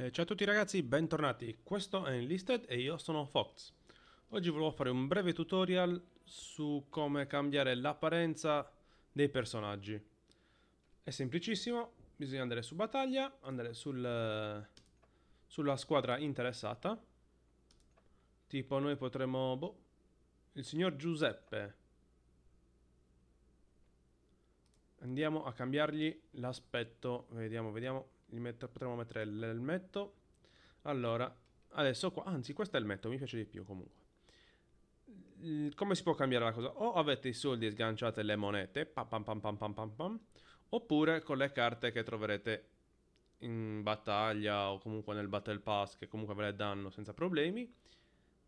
Eh, ciao a tutti ragazzi, bentornati. Questo è Enlisted e io sono Fox. Oggi volevo fare un breve tutorial su come cambiare l'apparenza dei personaggi. È semplicissimo, bisogna andare su battaglia, andare sul, sulla squadra interessata. Tipo noi potremmo... Boh, il signor Giuseppe. Andiamo a cambiargli l'aspetto, vediamo, vediamo met potremmo mettere l'elmetto. Allora, adesso qua, anzi questo è il metto, mi piace di più comunque. Come si può cambiare la cosa? O avete i soldi e sganciate le monete, pam pam pam pam pam pam pam, oppure con le carte che troverete in battaglia o comunque nel battle pass che comunque ve le danno senza problemi.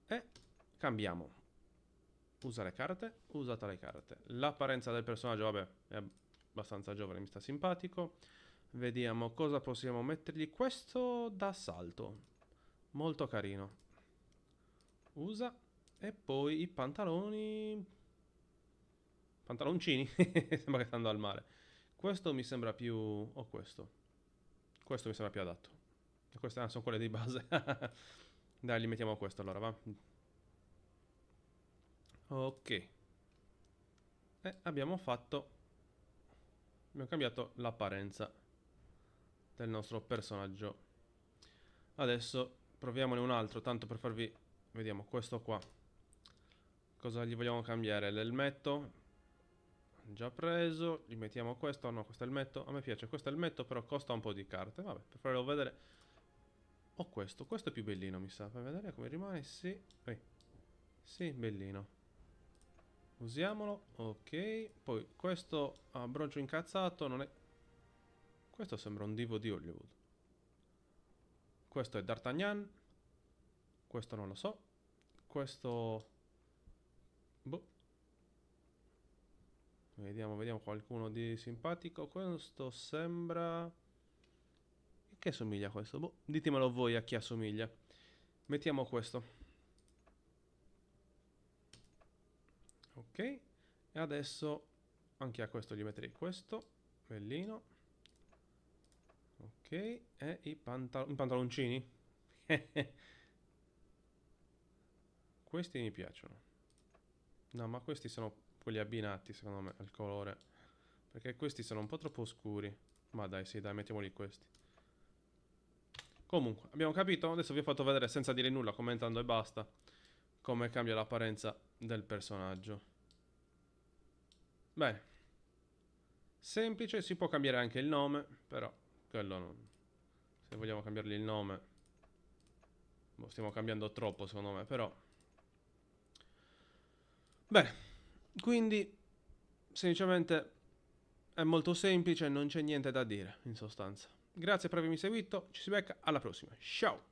E cambiamo. Usa le carte, usate le carte. L'apparenza del personaggio, vabbè, è abbastanza giovane, mi sta simpatico. Vediamo cosa possiamo mettergli. Questo da salto. Molto carino. Usa. E poi i pantaloni... Pantaloncini. sembra che stanno al mare. Questo mi sembra più... o questo. Questo mi sembra più adatto. Queste ah, sono quelle di base. Dai, li mettiamo questo allora, va. Ok. E eh, abbiamo fatto... Abbiamo cambiato l'apparenza del nostro personaggio. Adesso proviamone un altro, tanto per farvi... Vediamo, questo qua. Cosa gli vogliamo cambiare? L'elmetto. Già preso. Gli mettiamo questo. No, questo è il metto. A me piace questo è il metto, però costa un po' di carte. Vabbè, per farlo vedere... Ho questo. Questo è più bellino, mi sa. Fai vedere come rimane. Sì. Ehi. Sì, bellino. Usiamolo, ok. Poi questo a broncio incazzato non è questo sembra un divo di Hollywood. Questo è D'Artagnan. Questo non lo so. Questo... Boh. Vediamo, vediamo qualcuno di simpatico. Questo sembra... Che somiglia a questo? Boh, ditemelo voi a chi assomiglia. Mettiamo questo. Ok. E adesso anche a questo gli metterei questo. Bellino. Ok, e i pantal pantaloncini. questi mi piacciono. No, ma questi sono quelli abbinati, secondo me, al colore. Perché questi sono un po' troppo scuri Ma dai, sì, dai, mettiamoli questi. Comunque, abbiamo capito. Adesso vi ho fatto vedere senza dire nulla, commentando e basta, come cambia l'apparenza del personaggio. Bene. Semplice, si può cambiare anche il nome, però quello non... Se vogliamo cambiargli il nome... Lo boh, stiamo cambiando troppo secondo me, però... Bene, quindi semplicemente è molto semplice, non c'è niente da dire in sostanza. Grazie per avermi seguito, ci si becca alla prossima. Ciao!